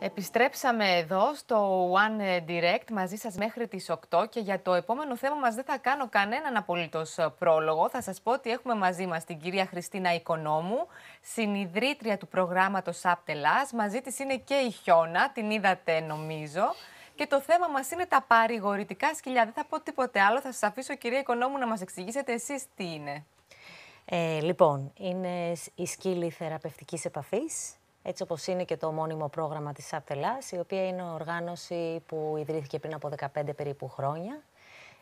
Επιστρέψαμε εδώ στο One Direct μαζί σας μέχρι τις 8 και για το επόμενο θέμα μας δεν θα κάνω κανέναν απολύτως πρόλογο. Θα σας πω ότι έχουμε μαζί μας την κυρία Χριστίνα Οικονόμου, συνειδρήτρια του προγράμματος Απτελάς. Μαζί της είναι και η Χιώνα, την είδατε νομίζω. Και το θέμα μας είναι τα παρηγορητικά σκυλιά. Δεν θα πω τίποτε άλλο. Θα σας αφήσω, κυρία Οικονόμου, να μας εξηγήσετε εσείς τι είναι. Ε, λοιπόν, είναι η σκύλη θεραπευτικής επαφής έτσι όπως είναι και το μόνιμο πρόγραμμα της ΑΠΤΕΛΑΣ, η οποία είναι οργάνωση που ιδρύθηκε πριν από 15 περίπου χρόνια.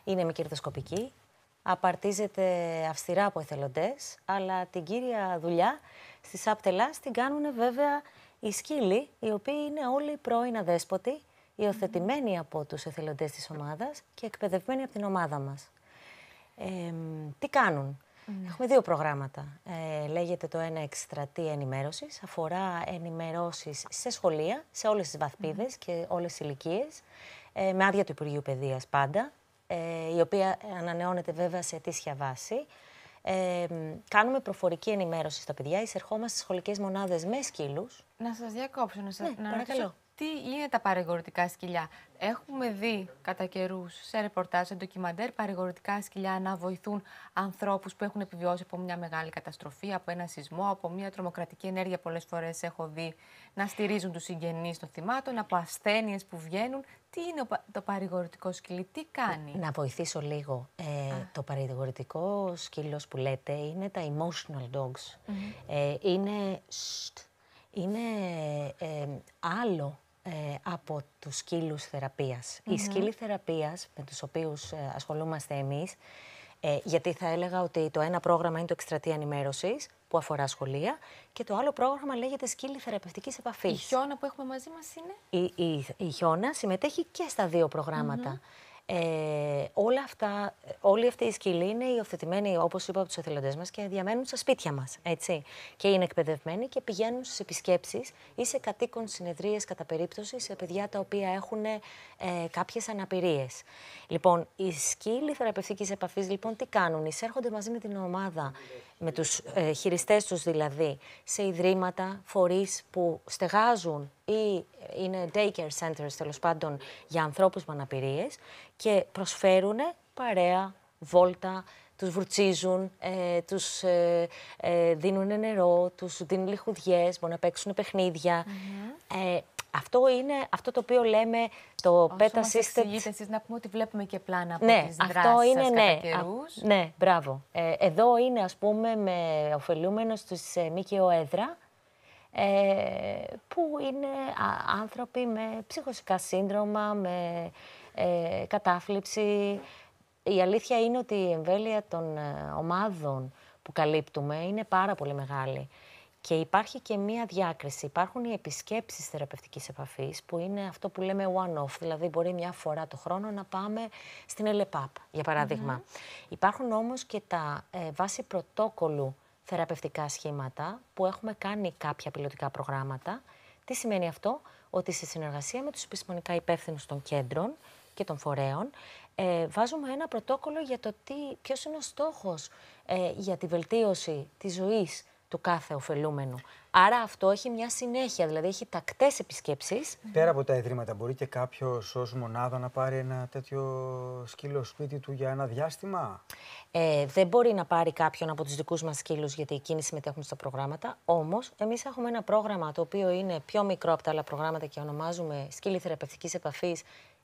Είναι μη κερδοσκοπική, απαρτίζεται αυστηρά από εθελοντές, αλλά την κύρια δουλειά στις ΑΠΤΕΛΑΣ την κάνουν βέβαια οι σκύλοι, οι οποίοι είναι όλοι πρώην αδέσποτοι, υιοθετημένοι από τους εθελοντές της ομάδας και εκπαιδευμένοι από την ομάδα μας. τι κάνουν. Mm. Έχουμε δύο προγράμματα. Ε, λέγεται το ένα Εκστρατή ενημέρωσης. Αφορά ενημερώσεις σε σχολεία, σε όλες τις βαθμιδε mm. και όλες τις ηλικίες, ε, με άδεια του Υπουργείου Παιδείας πάντα, ε, η οποία ανανεώνεται βέβαια σε αιτήσια βάση. Ε, κάνουμε προφορική ενημέρωση στα παιδιά, εισερχόμαστε στις σχολικές μονάδες με σκύλους. Να σας διακόψω, να σας ναι, τι είναι τα παρηγορητικά σκυλιά. Έχουμε δει κατά καιρούς σε ρεπορτάζ, σε ντοκιμαντέρ, παρηγορητικά σκυλιά να βοηθούν ανθρώπους που έχουν επιβιώσει από μια μεγάλη καταστροφή, από ένα σεισμό, από μια τρομοκρατική ενέργεια. Πολλές φορές έχω δει να στηρίζουν τους συγγενείς των θυμάτων, από ασθένειες που βγαίνουν. Τι είναι το παρηγορητικό σκυλί, τι κάνει. Να βοηθήσω λίγο. Ε, το παρηγορητικό σκύλος που λέτε είναι τα emotional dogs. Mm -hmm. ε, είναι, είναι ε, άλλο ε, από τους σκύλους θεραπείας. Mm-hmm. Οι σκύλοι θεραπείας με τους οποίους ε, ασχολούμαστε εμείς, ε, γιατί θα έλεγα ότι το ένα πρόγραμμα είναι το εκστρατεία ενημέρωσης που αφορά σχολεία και το άλλο πρόγραμμα λέγεται σκύλη θεραπευτικής επαφής. Η χιόνα που έχουμε μαζί μας είναι. Η, η, χιόνα συμμετέχει και στα δύο ε, όλα αυτά, όλοι αυτοί η σκυλοί είναι υιοθετημένη, όπως είπα, από τους εθελοντές μας και διαμένουν στα σπίτια μας, έτσι. Και είναι εκπαιδευμένοι και πηγαίνουν στις επισκέψεις ή σε κατοίκον συνεδρίες κατά περίπτωση σε παιδιά τα οποία έχουν ε, κάποιες αναπηρίες. Λοιπόν, οι σκύλοι θεραπευτικής επαφής, λοιπόν, τι κάνουν. Εισέρχονται μαζί με την ομάδα με τους ε, χειριστές τους δηλαδή, σε ιδρύματα, φορείς που στεγάζουν ή είναι daycare centers τέλος πάντων για ανθρώπους με αναπηρίες και προσφέρουν παρέα, βόλτα, τους βουρτσίζουν, ε, τους ε, ε, δίνουν νερό, τους δίνουν λιχουδιές, μπορούν να παίξουν αυτό είναι αυτό το οποίο λέμε το πέτα εξηγείτε να πούμε ότι βλέπουμε και πλάνα από ναι, δράσεις αυτό είναι, ναι, ναι, μπράβο. Ε, εδώ είναι ας πούμε με οφελούμενος τους ε, ο Έδρα, ε, που είναι άνθρωποι με ψυχοσικά σύνδρομα, με ε, Η αλήθεια είναι ότι η εμβέλεια των ε, ομάδων που καλύπτουμε είναι πάρα πολύ μεγάλη. Και υπάρχει και μία διάκριση. Υπάρχουν οι επισκέψεις θεραπευτικής επαφής, που είναι αυτό που λέμε one-off, δηλαδή μπορεί μια φορά το χρόνο να πάμε στην ΕΛΕΠΑΠ, e για παραδειγμα Υπάρχουν όμως και τα ε, βάση πρωτόκολλου θεραπευτικά σχήματα, που έχουμε κάνει κάποια πιλωτικά προγράμματα. Τι σημαίνει αυτό, ότι σε συνεργασία με τους επιστημονικά υπεύθυνους των κέντρων και των φορέων, ε, βάζουμε ένα πρωτόκολλο για το ποιος είναι ο στόχος ε, για τη βελτίωση της ζωής του κάθε ωφελούμενου. Άρα αυτό έχει μια συνέχεια, δηλαδή έχει τακτές επισκέψεις. Πέρα από τα ιδρύματα, μπορεί και κάποιος ως μονάδα να πάρει ένα τέτοιο σκύλο σπίτι του για ένα διάστημα. Ε, δεν μπορεί να πάρει κάποιον από τους δικούς μας σκύλους, γιατί εκείνοι συμμετέχουν στα προγράμματα. Όμως, εμείς έχουμε ένα πρόγραμμα το οποίο είναι πιο μικρό από τα άλλα προγράμματα και ονομάζουμε σκύλοι θεραπευτικής επαφής.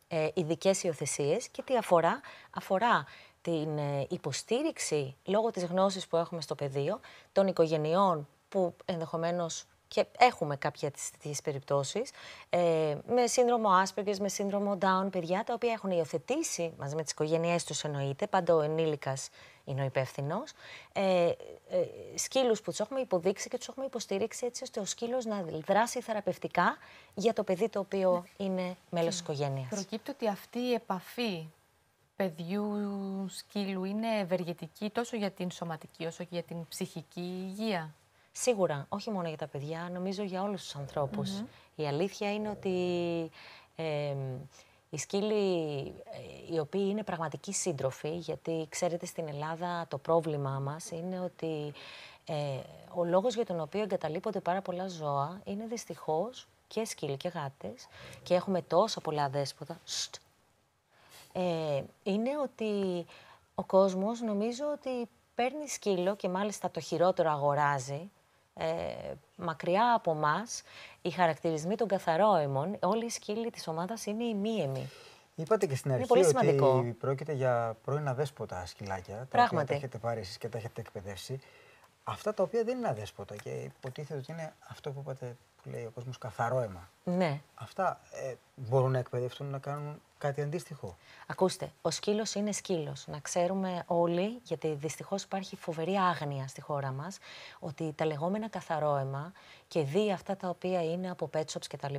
Ε, Ειδικές υιοθεσίες και τι αφορά, αφορά την ε, υποστήριξη λόγω της γνώσης που έχουμε στο πεδίο, των οικογενειών που ενδεχομένως και έχουμε κάποια τις περιπτώσεις, ε, με σύνδρομο Asperger's, με σύνδρομο Down, παιδιά τα οποία έχουν υιοθετήσει, μαζί με τις οικογένειές τους εννοείται, πάντα ο ενήλικας είναι ο υπεύθυνος. Ε, ε, σκύλους που τους έχουμε υποδείξει και τους έχουμε υποστηρίξει έτσι ώστε ο σκύλος να δράσει θεραπευτικά για το παιδί το οποίο ναι. είναι μέλος της οικογένειας. Προκύπτει ότι αυτή η επαφή παιδιού σκύλου είναι ευεργετική τόσο για την σωματική όσο και για την ψυχική υγεία. Σίγουρα, όχι μόνο για τα παιδιά, νομίζω για όλους τους ανθρωπους Η αλήθεια είναι ότι οι σκύλοι ε, οι οποίοι είναι πραγματικοί σύντροφοι, γιατί ξέρετε στην Ελλάδα το πρόβλημά μας είναι ότι ε, ο λόγος για τον οποίο εγκαταλείπονται πάρα πολλά ζώα είναι δυστυχώς και σκύλοι και γάτες και έχουμε τόσο πολλά δέσποτα, ε, είναι ότι ο κόσμος νομίζω ότι παίρνει σκύλο και μάλιστα το χειρότερο αγοράζει, ε, μακριά από εμά, οι χαρακτηρισμοί των καθαρόαιμων, όλοι οι σκύλοι της ομάδας είναι μίεμοι. Είπατε και στην αρχή πολύ ότι πρόκειται για πρώην αδέσποτα σκυλάκια, τα οποία τα έχετε πάρει εσείς και τα έχετε εκπαιδεύσει. Αυτά τα οποία δεν είναι αδέσποτα και υποτίθεται ότι είναι αυτό που είπατε που λέει ο κόσμος καθαρό Ναι. Αυτά ε, μπορούν να εκπαιδευτούν να κάνουν κάτι αντίστοιχο. Ακούστε, ο σκύλος είναι σκύλος. Να ξέρουμε όλοι, γιατί δυστυχώς υπάρχει φοβερή άγνοια στη χώρα μας, ότι τα λεγόμενα καθαρόαιμα και δι αυτά τα οποία είναι από pet shops κτλ.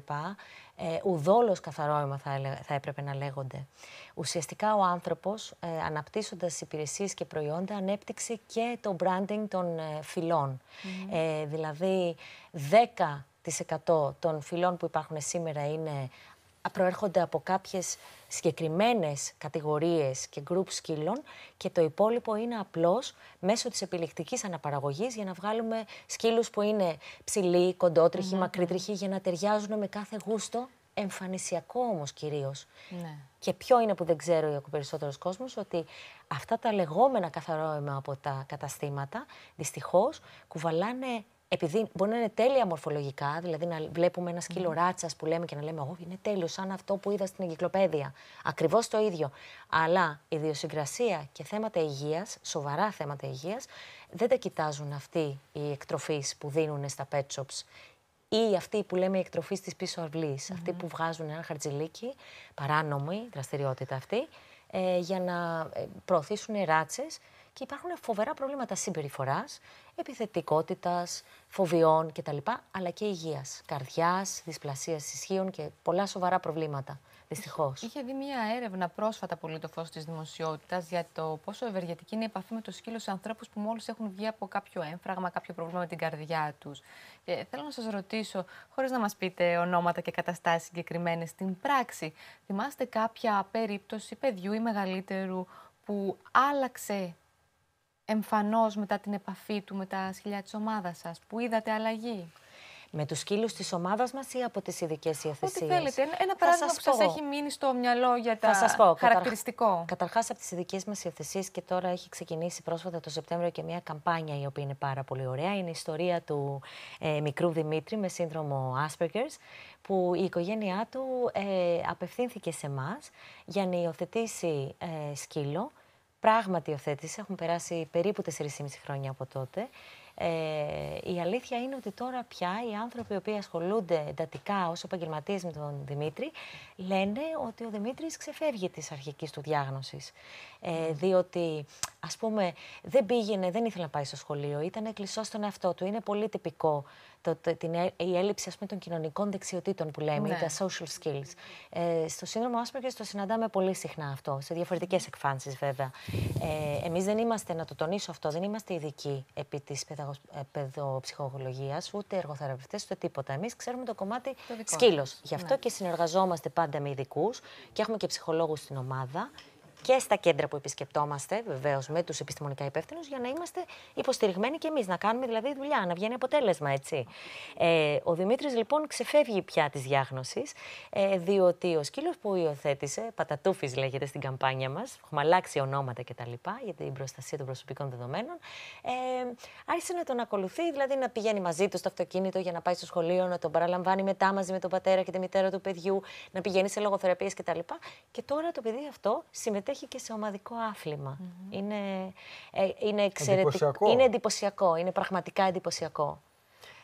Ε, Ουδόλως καθαρόαιμα θα, θα έπρεπε να λέγονται. Ουσιαστικά ο άνθρωπος, ε, αναπτύσσοντας υπηρεσίες και προϊόντα, ανέπτυξε και το branding των ε, φυλων Ε, δηλαδή, 10% των φυλών που υπάρχουν σήμερα είναι προέρχονται από κάποιες συγκεκριμένες κατηγορίες και γκρουπ σκύλων και το υπόλοιπο είναι απλώς μέσω της επιλεκτικής αναπαραγωγής για να βγάλουμε σκύλους που είναι ψηλοί, κοντότριχοι, ναι. για να ταιριάζουν με κάθε γούστο εμφανισιακό όμως κυρίως. Ναι. Και ποιο είναι που δεν ξέρω ο περισσότερος κόσμος ότι αυτά τα λεγόμενα καθαρόιμα από τα καταστήματα, δυστυχώς, κουβαλάνε επειδή μπορεί να είναι τέλεια μορφολογικά, δηλαδή να βλέπουμε ένα σκύλο ράτσα που λέμε και να λέμε Ω, είναι τέλειος, σαν αυτό που είδα στην εγκυκλοπαίδεια. Ακριβώς το ίδιο. Αλλά η ιδιοσυγκρασία και θέματα υγείας, σοβαρά θέματα υγείας, δεν τα κοιτάζουν αυτοί οι εκτροφείς που δίνουν στα pet shops ή αυτοί που λέμε οι εκτροφείς της πίσω αυλής. Αυτοί που βγάζουν ένα χαρτζηλίκι, παράνομη δραστηριότητα αυτή, ε, για να ε, προωθήσουν ράτσες και υπάρχουν φοβερά προβλήματα συμπεριφοράς, επιθετικότητας, φοβιών κτλ. Αλλά και υγείας, καρδιάς, δυσπλασίας ισχύων και πολλά σοβαρά προβλήματα. Δυστυχώς. Είχε δει μια έρευνα πρόσφατα πολύ το φως της δημοσιότητας για το πόσο ευεργετική είναι η επαφή με το σκύλο σε ανθρώπους που μόλις έχουν βγει από κάποιο έμφραγμα, κάποιο πρόβλημα με την καρδιά τους. θέλω να σας ρωτήσω, χωρίς να μας πείτε ονόματα και καταστάσεις συγκεκριμένες, στην πράξη, θυμάστε κάποια περίπτωση παιδιού ή μεγαλύτερου που άλλαξε εμφανώς μετά την επαφή του με τα σκυλιά της ομάδας σας, που είδατε αλλαγή. Με τους σκύλους της ομάδας μας ή από τις ειδικές υιοθεσίε. Ό,τι θέλετε. Ένα παράδειγμα που σας έχει μείνει στο μυαλό για τα χαρακτηριστικό. Καταρχάς, από τις ειδικές μας υιοθεσίες και τώρα έχει ξεκινήσει πρόσφατα το Σεπτέμβριο και μια καμπάνια η οποία είναι πάρα πολύ ωραία. Είναι η ιστορία του ε, μικρού Δημήτρη με σύνδρομο Asperger's που η οικογένειά του ε, απευθύνθηκε σε εμάς για να υιοθετήσει ε, σκύλο πράγματι υιοθέτησε. Έχουν περάσει περίπου 4,5 χρόνια από τότε. Ε, η αλήθεια είναι ότι τώρα πια οι άνθρωποι οι οποίοι ασχολούνται εντατικά ως επαγγελματίες με τον Δημήτρη λένε ότι ο Δημήτρης ξεφεύγει της αρχικής του διάγνωσης. Ε, διότι, ας πούμε, δεν πήγαινε, δεν ήθελε να πάει στο σχολείο, ήταν κλειστό στον εαυτό του. Είναι πολύ τυπικό το, ε, η έλλειψη ας πούμε, των κοινωνικών δεξιοτήτων που λέμε, ναι. τα social skills. Ε, στο σύνδρομο και το συναντάμε πολύ συχνά αυτό, σε διαφορετικές εκφάνσεις, βέβαια. Ε, δεν είμαστε, να το τονίσω αυτό, δεν είμαστε ειδικοί επί της. Ε, παιδοψυχολογία, ούτε εργοθεραπευτές, ούτε τίποτα. Εμείς ξέρουμε το κομμάτι σκύλο. Γι' αυτό ναι. και συνεργαζόμαστε πάντα με ειδικούς και έχουμε και ψυχολόγους στην ομάδα και στα κέντρα που επισκεπτόμαστε, βεβαίως με τους επιστημονικά υπεύθυνους, για να είμαστε υποστηριχμένοι κι εμείς, να κάνουμε δηλαδή δουλειά, να βγαίνει αποτέλεσμα, έτσι. Ε, ο Δημήτρης λοιπόν ξεφεύγει πια της διάγνωσης, ε, διότι ο σκύλος που υιοθέτησε, Πατατούφης λέγεται στην καμπάνια μας, έχουμε αλλάξει ονόματα κτλ. για την προστασία των προσωπικών δεδομένων, ε, άρχισε να τον ακολουθεί, δηλαδή να πηγαίνει μαζί του στο αυτοκίνητο για να πάει στο σχολείο, να τον παραλαμβάνει μετά μαζί με τον πατέρα και τη μητέρα του παιδιού, να πηγαίνει σε λογοθεραπείες κτλ. Και, και τώρα το παιδί αυτό συμμετέχει συμμετέχει και σε ομαδικό Είναι, ε, είναι εξαιρετικό. Εντυπωσιακό. Είναι εντυπωσιακό. Είναι πραγματικά εντυπωσιακό.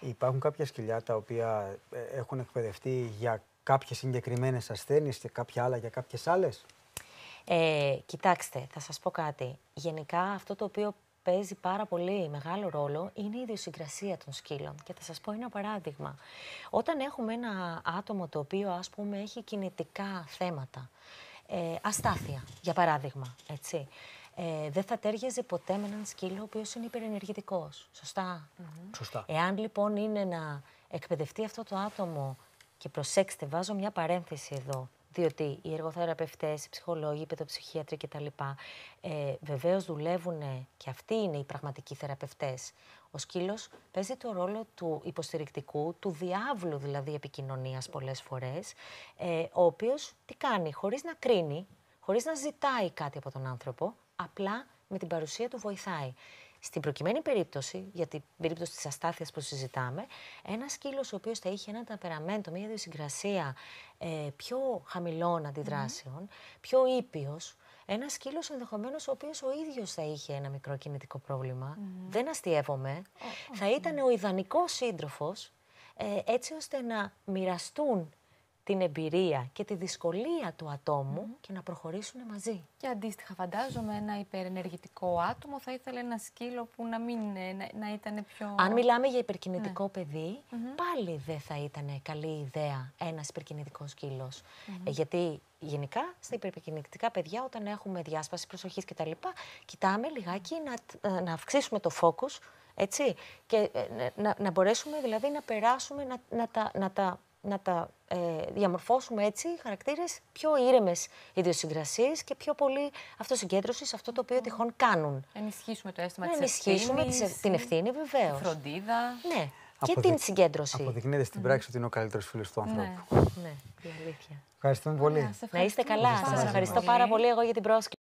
Υπάρχουν κάποια σκυλιά τα οποία ε, έχουν εκπαιδευτεί για κάποιες συγκεκριμένες ασθένειες και κάποια άλλα για κάποιες άλλες. Ε, κοιτάξτε, θα σας πω κάτι. Γενικά αυτό το οποίο παίζει πάρα πολύ μεγάλο ρόλο είναι η ιδιοσυγκρασία των σκύλων. Και θα σας πω ένα παράδειγμα. Όταν έχουμε ένα άτομο το οποίο ας πούμε έχει κινητικά θέματα, ε, αστάθεια, για παράδειγμα. Έτσι. Ε, δεν θα τέριαζε ποτέ με έναν σκύλο ο οποίος είναι υπερενεργητικός. Σωστά. Σωστά. Εάν λοιπόν είναι να εκπαιδευτεί αυτό το άτομο. Και προσέξτε, βάζω μια παρένθεση εδώ διότι οι εργοθεραπευτές, οι ψυχολόγοι, οι παιδοψυχίατροι κτλ. Ε, βεβαίως δουλεύουν και αυτοί είναι οι πραγματικοί θεραπευτές. Ο σκύλος παίζει το ρόλο του υποστηρικτικού, του διάβλου δηλαδή επικοινωνίας πολλές φορές, ε, ο οποίος τι κάνει, χωρίς να κρίνει, χωρίς να ζητάει κάτι από τον άνθρωπο, απλά με την παρουσία του βοηθάει. Στην προκειμένη περίπτωση, για την περίπτωση της αστάθειας που συζητάμε, ένας σκύλο ο οποίος θα είχε ένα ταπεραμέντο, μια ιδιοσυγκρασία ε, πιο χαμηλών πιο ήπιος, ένας σκύλο ενδεχομένως ο οποίος ο ίδιος θα είχε ένα μικρό κινητικό δεν αστείευομαι, θα ήταν ο ιδανικός σύντροφος ε, έτσι ώστε να μοιραστούν την εμπειρία και τη δυσκολία του ατόμου mm. και να προχωρήσουν μαζί. Και αντίστοιχα, φαντάζομαι, ένα υπερενεργητικό άτομο θα ήθελε ένα σκύλο που να μην να, να ήταν πιο. Αν μιλάμε για υπερκινητικό ναι. παιδι πάλι δεν θα ήταν καλή ιδέα ένας υπερκινητικός σκύλος. Mm-hmm. Ε, γιατί γενικά στα υπερκινητικά παιδιά, όταν έχουμε διάσπαση προσοχής κτλ., κοιτάμε λιγάκι να, ε, να αυξήσουμε το focus. Έτσι, και ε, να, να μπορέσουμε δηλαδή να περάσουμε, να, να τα, να τα να τα ε, διαμορφώσουμε έτσι χαρακτήρες πιο ήρεμες ιδιοσυγκρασίες και πιο πολύ αυτοσυγκέντρωσης σε αυτό το οποίο τυχόν κάνουν. Ενισχύσουμε το αίσθημα τη της ενισχύσουμε ευθύνης, την ευθύνη βεβαίως. Τη φροντίδα. Ναι. Και την συγκέντρωση. Αποδεικνύεται στην πράξη ότι είναι ο καλύτερος φίλος του ναι. ανθρώπου. Ναι, ναι, η αλήθεια. Ευχαριστούμε πολύ. Να είστε καλά. Σα ευχαριστώ πάρα πολύ εγώ για την πρόσκληση.